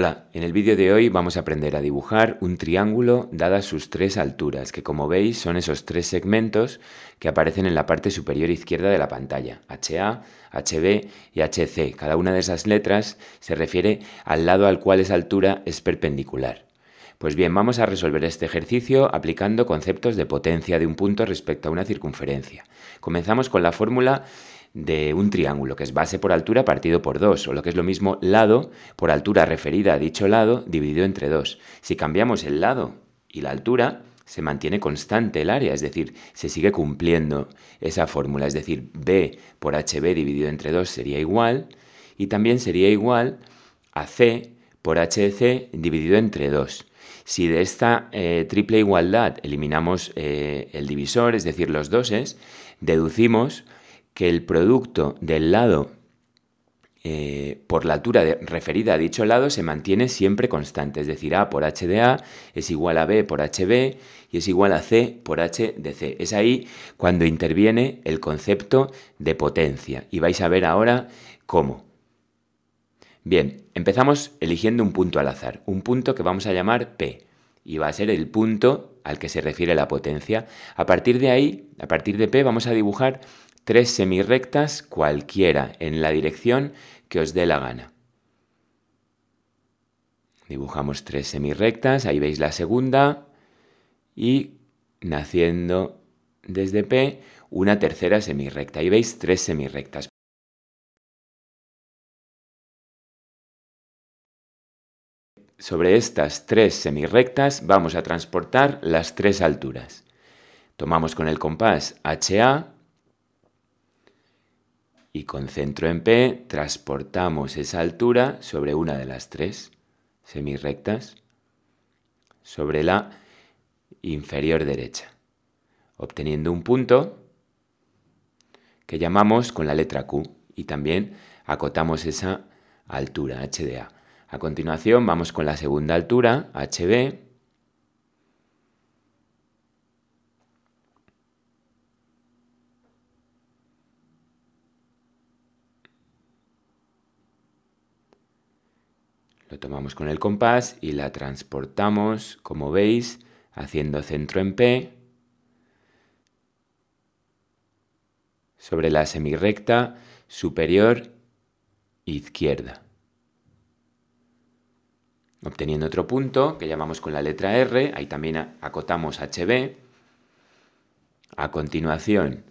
Hola, en el vídeo de hoy vamos a aprender a dibujar un triángulo dadas sus tres alturas, que como veis son esos tres segmentos que aparecen en la parte superior izquierda de la pantalla, HA, HB y HC. Cada una de esas letras se refiere al lado al cual esa altura es perpendicular. Pues bien, vamos a resolver este ejercicio aplicando conceptos de potencia de un punto respecto a una circunferencia. Comenzamos con la fórmula de un triángulo, que es base por altura partido por 2, o lo que es lo mismo lado por altura referida a dicho lado dividido entre 2. Si cambiamos el lado y la altura, se mantiene constante el área, es decir, se sigue cumpliendo esa fórmula, es decir, B por HB dividido entre 2 sería igual, y también sería igual a C por HC dividido entre 2. Si de esta eh, triple igualdad eliminamos eh, el divisor, es decir, los doses, deducimos que el producto del lado eh, por la altura referida a dicho lado se mantiene siempre constante, es decir, A por H de A es igual a B por HB y es igual a C por H de C. Es ahí cuando interviene el concepto de potencia y vais a ver ahora cómo. Bien, empezamos eligiendo un punto al azar, un punto que vamos a llamar P y va a ser el punto al que se refiere la potencia. A partir de ahí, a partir de P, vamos a dibujar tres semirrectas cualquiera en la dirección que os dé la gana. Dibujamos tres semirrectas, ahí veis la segunda y naciendo desde P una tercera semirrecta. Ahí veis tres semirrectas. Sobre estas tres semirrectas vamos a transportar las tres alturas. Tomamos con el compás HA, y con centro en P transportamos esa altura sobre una de las tres semirrectas, sobre la inferior derecha, obteniendo un punto que llamamos con la letra Q y también acotamos esa altura, HDA. A continuación vamos con la segunda altura, HB, Lo tomamos con el compás y la transportamos, como veis, haciendo centro en P sobre la semirrecta superior izquierda. Obteniendo otro punto que llamamos con la letra R, ahí también acotamos HB. A continuación,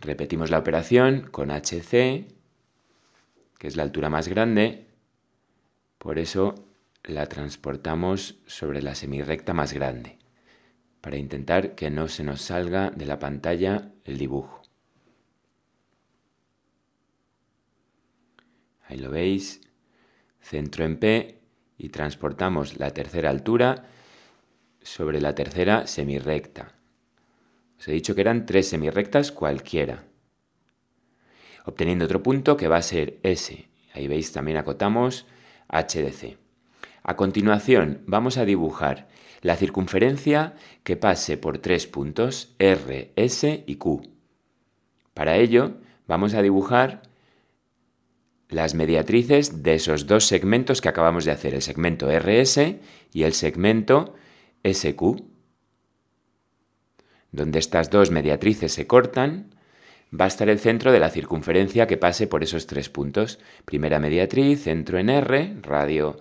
repetimos la operación con HC, que es la altura más grande, por eso la transportamos sobre la semirrecta más grande, para intentar que no se nos salga de la pantalla el dibujo. Ahí lo veis, centro en P y transportamos la tercera altura sobre la tercera semirrecta. Os he dicho que eran tres semirrectas cualquiera, obteniendo otro punto que va a ser S. Ahí veis, también acotamos HDC. A continuación vamos a dibujar la circunferencia que pase por tres puntos R, S y Q. Para ello vamos a dibujar las mediatrices de esos dos segmentos que acabamos de hacer, el segmento RS y el segmento SQ, donde estas dos mediatrices se cortan va a estar el centro de la circunferencia que pase por esos tres puntos. Primera mediatriz, centro en R, radio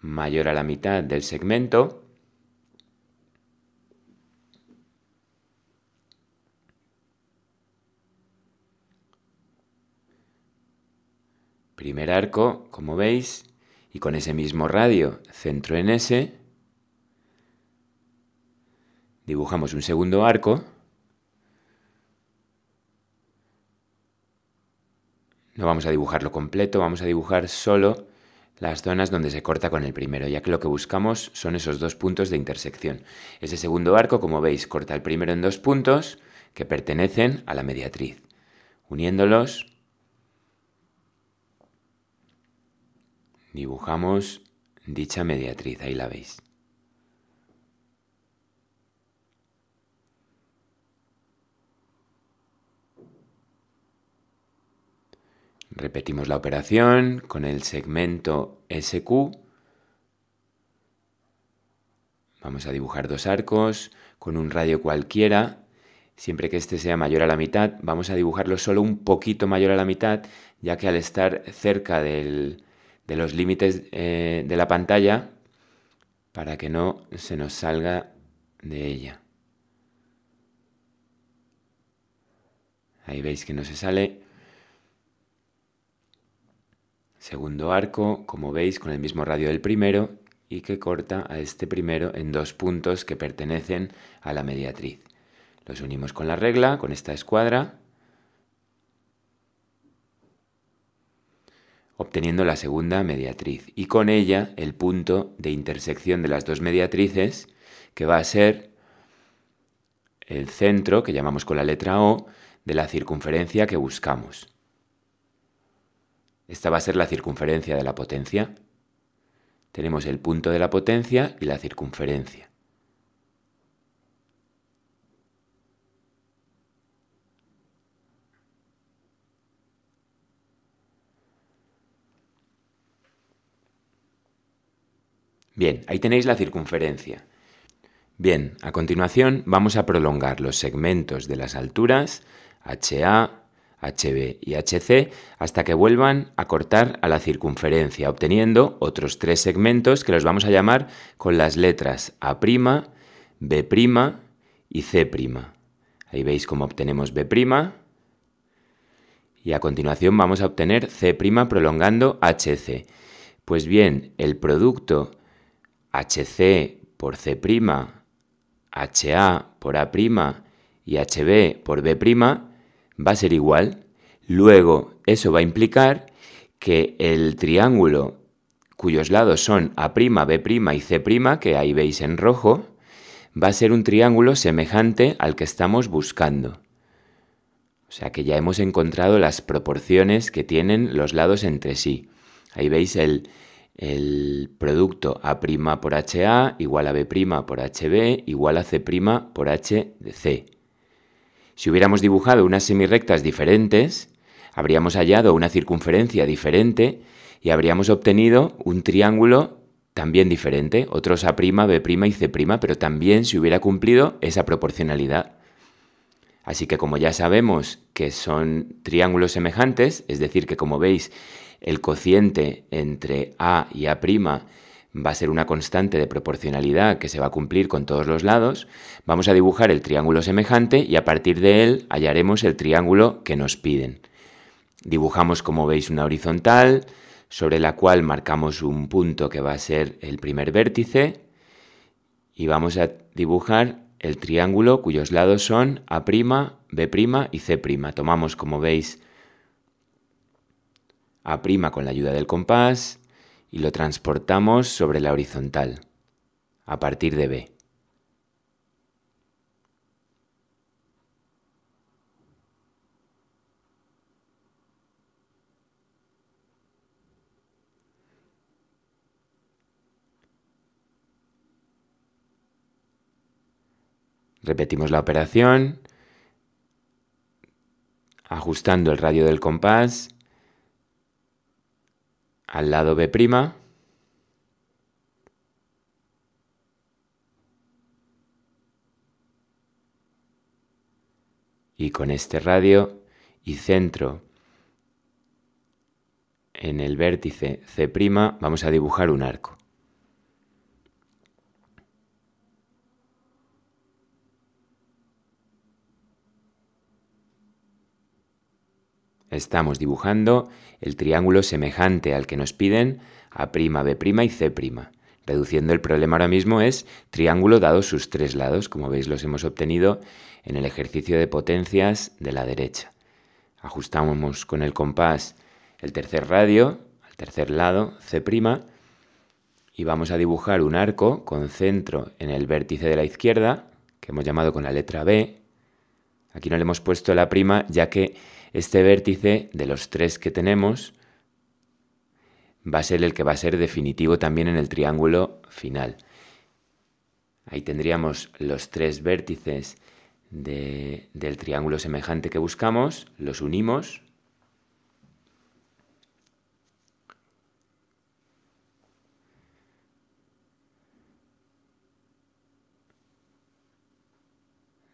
mayor a la mitad del segmento. Primer arco, como veis, y con ese mismo radio, centro en S, dibujamos un segundo arco. No vamos a dibujarlo completo, vamos a dibujar solo las zonas donde se corta con el primero, ya que lo que buscamos son esos dos puntos de intersección. Ese segundo arco, como veis, corta el primero en dos puntos que pertenecen a la mediatriz. Uniéndolos, dibujamos dicha mediatriz, ahí la veis. Repetimos la operación con el segmento SQ. Vamos a dibujar dos arcos con un radio cualquiera. Siempre que este sea mayor a la mitad, vamos a dibujarlo solo un poquito mayor a la mitad, ya que al estar cerca de los límites eh, de la pantalla, para que no se nos salga de ella. Ahí veis que no se sale. Segundo arco, como veis, con el mismo radio del primero y que corta a este primero en dos puntos que pertenecen a la mediatriz. Los unimos con la regla, con esta escuadra, obteniendo la segunda mediatriz y con ella el punto de intersección de las dos mediatrices que va a ser el centro, que llamamos con la letra O, de la circunferencia que buscamos. Esta va a ser la circunferencia de la potencia. Tenemos el punto de la potencia y la circunferencia. Bien, ahí tenéis la circunferencia. Bien, a continuación vamos a prolongar los segmentos de las alturas HA, HB y HC hasta que vuelvan a cortar a la circunferencia, obteniendo otros tres segmentos que los vamos a llamar con las letras A', B' y C'. Ahí veis cómo obtenemos B', y a continuación vamos a obtener C' prolongando HC. Pues bien, el producto HC por C', HA por A' y HB por B' va a ser igual, luego eso va a implicar que el triángulo cuyos lados son A', B' y C', que ahí veis en rojo, va a ser un triángulo semejante al que estamos buscando. O sea que ya hemos encontrado las proporciones que tienen los lados entre sí. Ahí veis el, producto A' por HA igual a B' por HB igual a C' por HC. Si hubiéramos dibujado unas semirrectas diferentes, habríamos hallado una circunferencia diferente y habríamos obtenido un triángulo también diferente, otros A', B' y C', pero también se hubiera cumplido esa proporcionalidad. Así que como ya sabemos que son triángulos semejantes, es decir, que como veis, el cociente entre A y A' va a ser una constante de proporcionalidad que se va a cumplir con todos los lados, vamos a dibujar el triángulo semejante y a partir de él hallaremos el triángulo que nos piden. Dibujamos, como veis, una horizontal sobre la cual marcamos un punto que va a ser el primer vértice y vamos a dibujar el triángulo cuyos lados son A', B' y C'. Tomamos, como veis, A' con la ayuda del compás, y lo transportamos sobre la horizontal, a partir de B. Repetimos la operación ajustando el radio del compás al lado B', y con este radio y centro en el vértice C' vamos a dibujar un arco. Estamos dibujando el triángulo semejante al que nos piden a b y c Reduciendo el problema ahora mismo es triángulo dado sus tres lados, como veis los hemos obtenido en el ejercicio de potencias de la derecha. Ajustamos con el compás el tercer radio, al tercer lado, c y vamos a dibujar un arco con centro en el vértice de la izquierda, que hemos llamado con la letra B. Aquí no le hemos puesto la prima ya que este vértice de los tres que tenemos va a ser el que va a ser definitivo también en el triángulo final. Ahí tendríamos los tres vértices del triángulo semejante que buscamos, los unimos.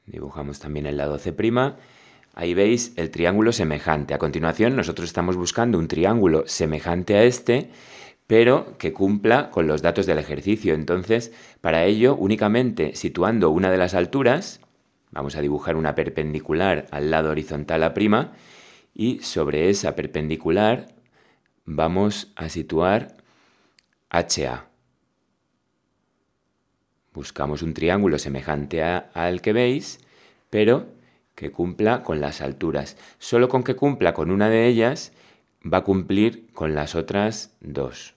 Dibujamos también el lado C'. Ahí veis el triángulo semejante. A continuación, nosotros estamos buscando un triángulo semejante a este, pero que cumpla con los datos del ejercicio. Entonces, para ello, únicamente situando una de las alturas, vamos a dibujar una perpendicular al lado horizontal a prima, y sobre esa perpendicular vamos a situar HA. Buscamos un triángulo semejante al que veis, pero que cumpla con las alturas. Solo con que cumpla con una de ellas va a cumplir con las otras dos.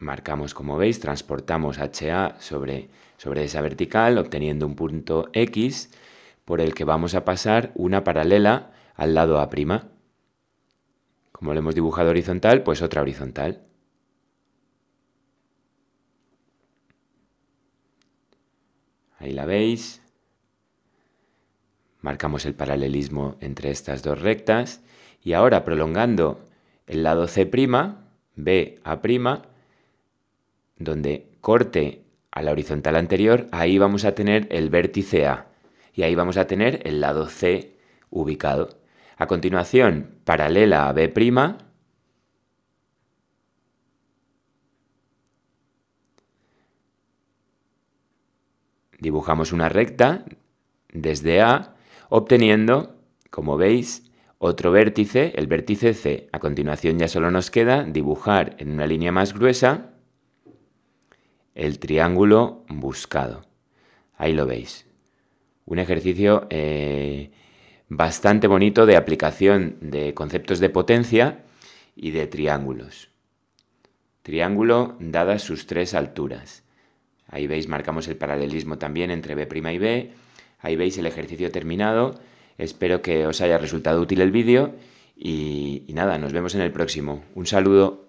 Marcamos, como veis, transportamos HA sobre, sobre esa vertical, obteniendo un punto X por el que vamos a pasar una paralela al lado A'. Como lo hemos dibujado horizontal, pues otra horizontal. Ahí la veis. Marcamos el paralelismo entre estas dos rectas y ahora prolongando el lado C', B', BA', donde corte a la horizontal anterior, ahí vamos a tener el vértice A y ahí vamos a tener el lado C ubicado. A continuación, paralela a B', Dibujamos una recta desde A, obteniendo, como veis, otro vértice, el vértice C. A continuación ya solo nos queda dibujar en una línea más gruesa el triángulo buscado. Ahí lo veis. Un ejercicio eh, bastante bonito de aplicación de conceptos de potencia y de triángulos. Triángulo dadas sus tres alturas. Ahí veis, marcamos el paralelismo también entre B' y B. Ahí veis el ejercicio terminado. Espero que os haya resultado útil el vídeo y, y nada, nos vemos en el próximo. Un saludo.